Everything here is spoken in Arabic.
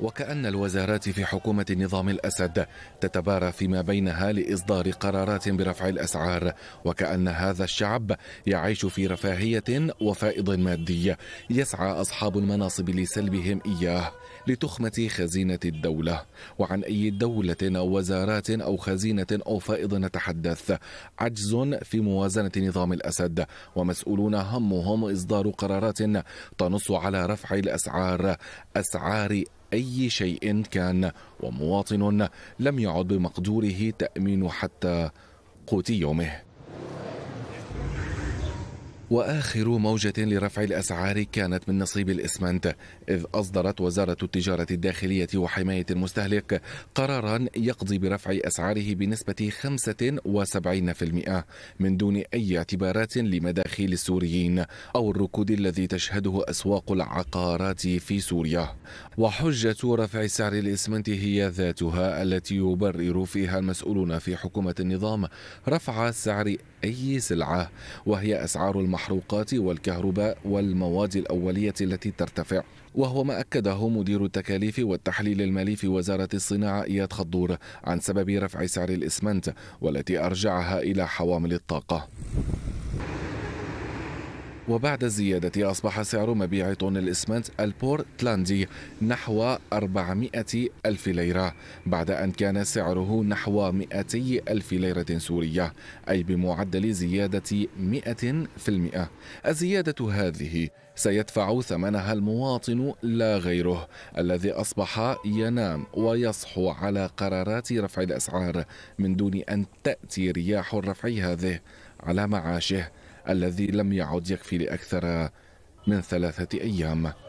وكأن الوزارات في حكومة نظام الأسد تتبارى فيما بينها لإصدار قرارات برفع الأسعار وكأن هذا الشعب يعيش في رفاهية وفائض مادي يسعى أصحاب المناصب لسلبهم إياه لتخمة خزينة الدولة وعن أي دولة أو وزارات أو خزينة أو فائض نتحدث عجز في موازنة نظام الأسد ومسؤولون همهم إصدار قرارات تنص على رفع الأسعار أسعار أي شيء كان ومواطن لم يعد بمقدوره تأمين حتى قوت يومه وآخر موجة لرفع الأسعار كانت من نصيب الإسمنت إذ أصدرت وزارة التجارة الداخلية وحماية المستهلك قرارا يقضي برفع أسعاره بنسبة 75% من دون أي اعتبارات لمداخيل السوريين أو الركود الذي تشهده أسواق العقارات في سوريا وحجة رفع سعر الإسمنت هي ذاتها التي يبرر فيها المسؤولون في حكومة النظام رفع سعر أي سلعة وهي أسعار المعروف المحروقات والكهرباء والمواد الأولية التي ترتفع وهو ما أكده مدير التكاليف والتحليل المالي في وزارة الصناعة إياد خضور عن سبب رفع سعر الإسمنت والتي أرجعها إلى حوامل الطاقة وبعد الزيادة أصبح سعر مبيع طن الإسمنت البورتلاندي نحو 400 ألف ليرة بعد أن كان سعره نحو 200 ألف ليرة سورية أي بمعدل زيادة 100% الزيادة هذه سيدفع ثمنها المواطن لا غيره الذي أصبح ينام ويصحو على قرارات رفع الأسعار من دون أن تأتي رياح الرفع هذه على معاشه الذي لم يعد يكفي لأكثر من ثلاثة أيام